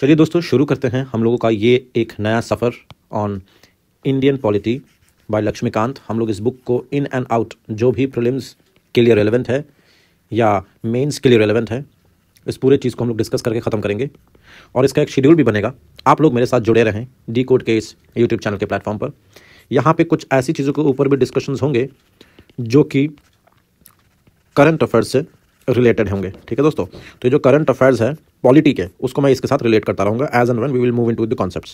चलिए दोस्तों शुरू करते हैं हम लोगों का ये एक नया सफ़र on Indian polity by Laxmikanth हम लोग इस बुक को इन एंड आउट जो भी प्रॉब्लम्स के लिए रेलेवेंट है या मेंस के लिए रेलेवेंट है इस पूरे चीज़ को हम लोग डिस्कस करके ख़त्म करेंगे और इसका एक शेड्यूल भी बनेगा आप लोग मेरे साथ जुड़े रहें डी कोड के इस यूट्यूब चैनल के प्लेटफॉर्म पर यहाँ पे कुछ ऐसी चीज़ों के ऊपर भी डिस्कशंस होंगे जो कि करंट अफेयर्स से रिलेटेड होंगे ठीक है दोस्तों तो ये जो करंट अफेयर्स है पॉलिटी के उसको मैं इसके साथ रिलेट करता रहूँगा as and when we will move into the concept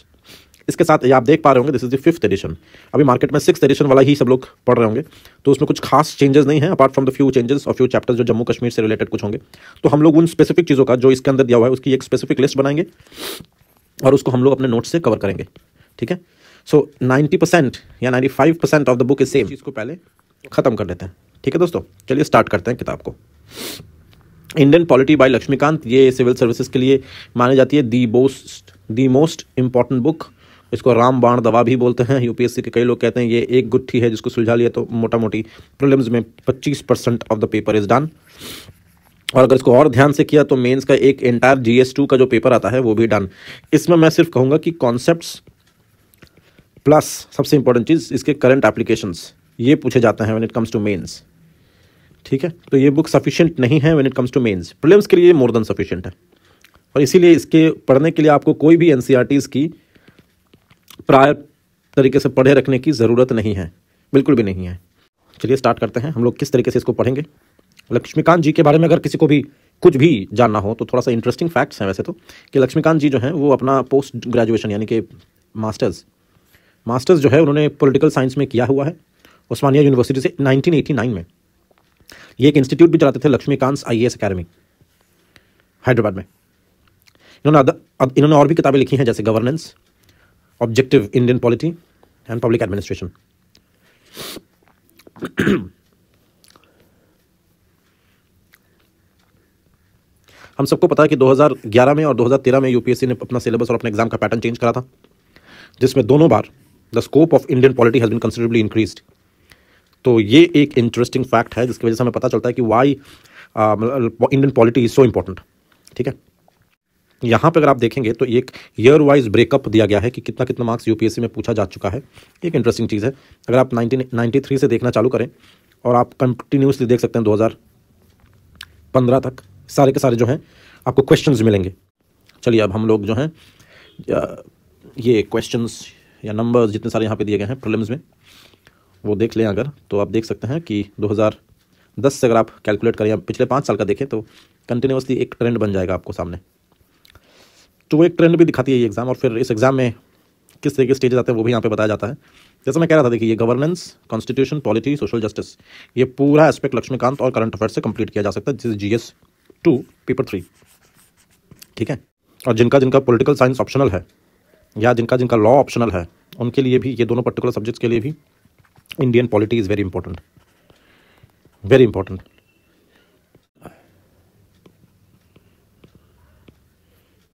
इसके साथ ये आप देख पा रहे होंगे this is the fifth edition अभी मार्केट में सिक्स एडिशन वाला ही सब लोग पढ़ रहे होंगे तो उसमें कुछ खास चेंजेस नहीं है apart from the few changes और फ्यू चैप्टर्स जो जम्मू कश्मीर से रिलेटेड कुछ होंगे तो हम लोग उन स्पेसिफिक चीज़ों का जो इसके अंदर दिया हुआ है उसकी एक स्पेसिफिक लिस्ट बनाएंगे और उसको हम लोग अपने नोट से कवर करेंगे ठीक है सो नाइन्टी परसेंट या ninety five percent of the book is same इसको पहले ख़त्म कर लेते हैं ठीक है दोस्तों चलिए स्टार्ट करते हैं किताब को इंडियन पॉलिटी बाय लक्ष्मीकांत ये सिविल सर्विसेज के लिए मानी जाती है the best the most important book इसको राम बाण दवा भी बोलते हैं यूपीएससी के कई लोग कहते हैं ये एक गुट्ठी है जिसको सुलझा लिया तो मोटा मोटी प्रॉब्लम्स में 25 percent of the paper is done और अगर इसको और ध्यान से किया तो मेंस का एक एंटायर जी टू का जो पेपर आता है वो भी डन इसमें मैं सिर्फ कहूँगा कि कॉन्सेप्ट प्लस सबसे इंपॉर्टेंट चीज़ इसके करंट एप्लीकेशंस ये पूछे जाते हैं when it comes to mains ठीक है तो ये बुक सफिशियंट नहीं है when it comes to mains prelims के लिए मोर देन सफिशियंट है और इसीलिए इसके पढ़ने के लिए आपको कोई भी एन e की प्राय तरीके से पढ़े रखने की ज़रूरत नहीं है बिल्कुल भी नहीं है चलिए स्टार्ट करते हैं हम लोग किस तरीके से इसको पढ़ेंगे लक्ष्मीकांत जी के बारे में अगर किसी को भी कुछ भी जानना हो तो थोड़ा सा इंटरेस्टिंग फैक्ट्स हैं वैसे तो कि लक्ष्मीकांत जी जो हैं वो अपना पोस्ट ग्रेजुएशन यानी कि मास्टर्स मास्टर्स जो है उन्होंने पॉलिटिकल साइंस में किया हुआ है उस्मानिया यूनिवर्सिटी से 1989 में ये एक इंस्टीट्यूट भी चलाते थे Laxmikanth I S academy Hyderabad में इन्होंने इन्होंने और भी किताबें लिखी हैं जैसे governance objective Indian polity and public administration हम सबको पता है कि 2011 में और 2013 में यूपीएससी ने अपना सिलेबस और अपने एग्जाम का पैटर्न चेंज करा था जिसमें दोनों बार the scope of Indian polity has been considerably increased तो ये एक इंटरेस्टिंग फैक्ट है जिसकी वजह से हमें पता चलता है कि why Indian polity is so important ठीक है यहाँ पर अगर आप देखेंगे तो एक ईयर वाइज ब्रेकअप दिया गया है कि कितना कितना मार्क्स यूपीएससी में पूछा जा चुका है एक इंटरेस्टिंग चीज़ है अगर आप नाइनटीन से देखना चालू करें और आप कंटिन्यूसली देख सकते हैं पंद्रह तक सारे के सारे जो हैं आपको क्वेश्चंस मिलेंगे चलिए अब हम लोग जो हैं ये क्वेश्चंस या नंबर्स जितने सारे यहाँ पे दिए गए हैं प्रॉब्लम्स में वो देख लें अगर तो आप देख सकते हैं कि 2010 से अगर आप कैलकुलेट करें या पिछले पाँच साल का देखें तो कंटिन्यूसली एक ट्रेंड बन जाएगा आपको सामने तो वो एक ट्रेंड भी दिखाती है ये एग्ज़ाम और फिर इस एग्ज़ाम में किस तरीके स्टेजेस आते हैं वो भी यहाँ पे बताया जाता है जैसे मैं कह रहा था देखिए ये governance constitution polity social justice ये पूरा एस्पेक्ट लक्ष्मीकांत और करंट अफेयर से कंप्लीट किया जा सकता है जिस G S two paper three ठीक है और जिनका जिनका पोलिटिकल साइंस ऑप्शनल है या जिनका जिनका लॉ ऑप्शनल है उनके लिए भी ये दोनों पर्टिकुलर सब्जेक्ट्स के लिए भी Indian polity is very important very important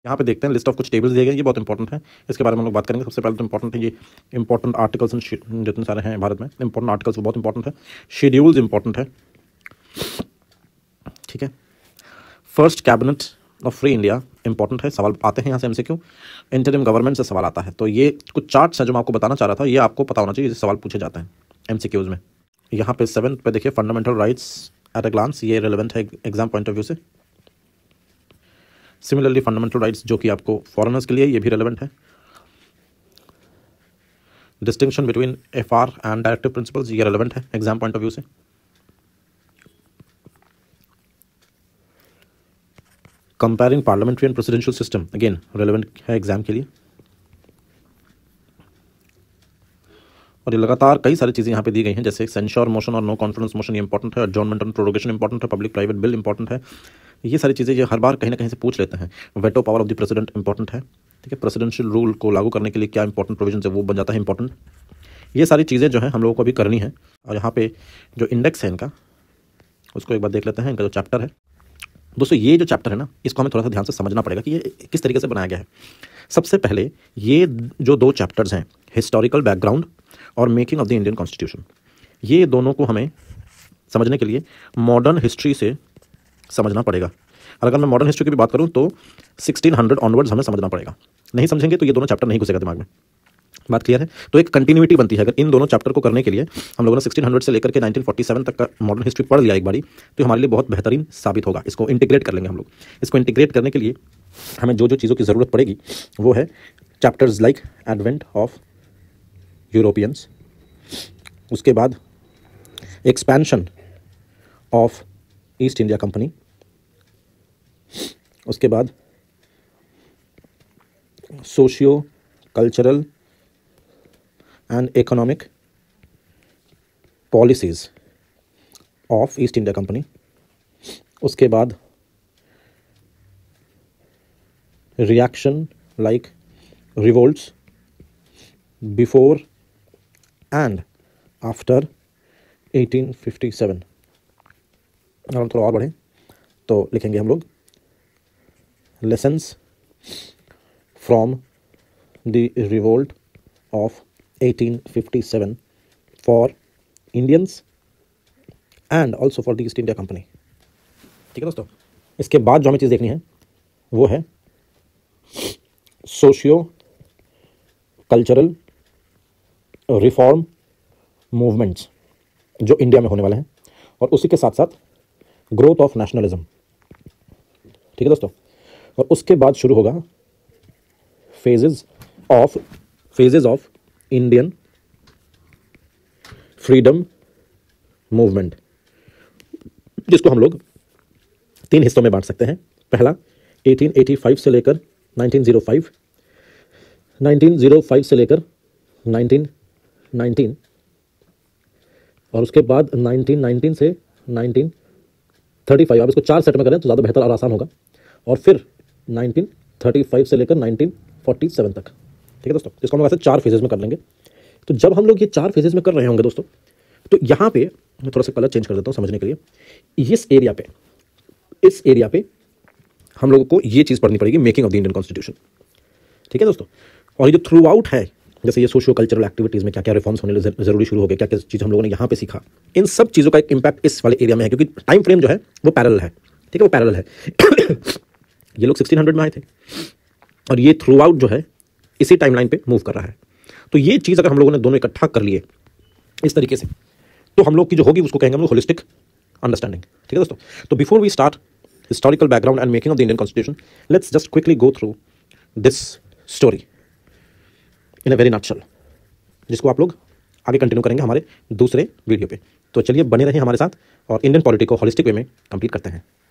यहाँ पे देखते हैं लिस्ट ऑफ कुछ टेबल्स दिए गए ये बहुत इंपॉर्टेंट है इसके बारे में हम लोग बात करेंगे सबसे पहले तो इंपॉर्टेंट है ये इंपॉर्टेंट आर्टिकल्स जितने सारे हैं भारत में इंपॉर्टेंट आर्टिकल्स बहुत इंपॉर्टेंट है शेड्यूल्स इंपॉर्टेंट है ठीक है first cabinet of free India important है सवाल आते हैं यहाँ से हमसे क्यों इंटरिम गवर्नमेंट से सवाल आता है तो ये कुछ चार्ट्स हैं जो मैं आपको बताना चाह रहा था ये आपको पता होना चाहिए सवाल पूछे जाते हैं एम में यहाँ पे सेवन्थ पे देखिए fundamental rights at a glance ये रेलिवेंट है एग्जाम पॉइंट ऑफ व्यू से सिमिलरली फंडामेंटल राइट्स जो कि आपको फॉरेनर्स के लिए ये भी रेलिवेंट है distinction between F R and directive principles ये रेलिवेंट है एग्जाम पॉइंट ऑफ व्यू से comparing parliamentary and presidential system again relevant है एग्जाम के लिए और ये लगातार कई सारी चीज़ें यहाँ पे दी गई हैं जैसे सेंशोर मोशन और नो कॉन्फिडेंस मोशन ये इंपॉर्टेंट है एडजॉनमेंट एंड प्रोडोगेशन इंपॉर्टेंट है पब्लिक प्राइवेट बिल इंपॉर्टेंट है ये सारी चीज़ें ये हर बार कहीं ना कहीं से पूछ लेते हैं veto power of the president important है ठीक है प्रेसिडेंशियल रूल को लागू करने के लिए क्या इंपॉर्टेंट प्रोविजन है वो बन जाता है इंपॉर्टेंट ये सारी चीज़ें जो है हम लोगों को अभी करनी है और यहाँ पे जो इंडेक्स है इनका उसको एक बार देख लेते हैं इनका जो चैप्टर है दोस्तों ये जो चैप्टर है ना इसको हमें थोड़ा सा ध्यान से समझना पड़ेगा कि ये किस तरीके से बनाया गया है सबसे पहले ये जो दो चैप्टर्स हैं हिस्टोरिकल बैकग्राउंड और making of the Indian constitution ये दोनों को हमें समझने के लिए मॉडर्न हिस्ट्री से समझना पड़ेगा और अगर मैं मॉडर्न हिस्ट्री की भी बात करूँ तो 1600 ऑनवर्ड्स हमें समझना पड़ेगा नहीं समझेंगे तो ये दोनों चैप्टर नहीं घुसेगा दिमाग में बात क्लियर है तो एक कंटिन्यूटी बनती है अगर इन दोनों चैप्टर को करने के लिए हम लोगों ने सिक्सटीन हंड्रेड से लेकर के नाइनटीन सेवन तक का मॉडर्न हिस्ट्री पढ़ लिया एक बारी तो हमारे लिए बहुत बेहतरीन साबित होगा इसको इंटीग्रेट कर लेंगे हम लोग इसको इंटीग्रेट करने के लिए हमें जो जो चीज़ों की ज़रूरत पड़ेगी वो है chapters like advent of Europeans उसके बाद expansion of East India company उसके बाद socio cultural and economic policies of East India company उसके बाद reaction like revolts before and after 1857 अगर हम थोड़ा और बढ़ें तो लिखेंगे हम लोग lessons from the revolt of 1857 for Indians and also for the East India company ठीक है दोस्तों इसके बाद जो हमें चीज़ देखनी है वो है सोशियो कल्चरल रिफॉर्म मूवमेंट्स जो इंडिया में होने वाले हैं और उसी के साथ साथ ग्रोथ ऑफ नेशनलिज्म ठीक है दोस्तों और उसके बाद शुरू होगा phases of phases of Indian freedom movement जिसको हम लोग तीन हिस्सों में बांट सकते हैं पहला 1885 से लेकर 1905 1905 से लेकर नाइनटीन और उसके बाद नाइनटीन नाइनटीन से थर्टी फाइव आप इसको चार सेट में करें तो ज़्यादा बेहतर और आसान होगा और फिर 1935 से लेकर 1947 तक ठीक है दोस्तों तो इसको हम ऐसे चार फेजेज में कर लेंगे तो जब हम लोग ये चार फेजेज में कर रहे होंगे दोस्तों तो यहाँ पे मैं थोड़ा सा कलर चेंज कर देता हूँ समझने के लिए इस एरिया पे इस एरिया पे हम लोगों को ये चीज़ पढ़नी पड़ेगी making of the Indian constitution ठीक है दोस्तों और ये जो थ्रू आउट है जैसे ये सोशो कल्चरल एक्टिविटीज़ में क्या क्या रिफॉर्म्स होने जरूरी शुरू हो गए क्या क्या चीज़ हम लोगों ने यहाँ पे सीखा इन सब चीज़ों का एक इम्पैक्ट इस वाले एरिया में है क्योंकि टाइम फ्रेम जो है वो पैरल है ठीक है वो पैरल है ये लोग सिक्सटीन में आए थे और ये थ्रू आउट जो है इसी टाइम लाइन पर मूव कर रहा है तो ये चीज़ अगर हम लोगों ने दोनों इकट्ठा कर लिए इस तरीके से तो हम लोग की जो होगी उसको कहेंगे हम लोग होलिस्टिक अंडरस्टैंडिंग ठीक है दोस्तों तो before we start historical background and making of the Indian constitution let's just quickly go through this story in a very nutshell जिसको आप लोग आगे कंटिन्यू करेंगे हमारे दूसरे वीडियो पे तो चलिए बने रहें हमारे साथ और इंडियन पॉलिटी को हॉलिस्टिक वे में कंप्लीट करते हैं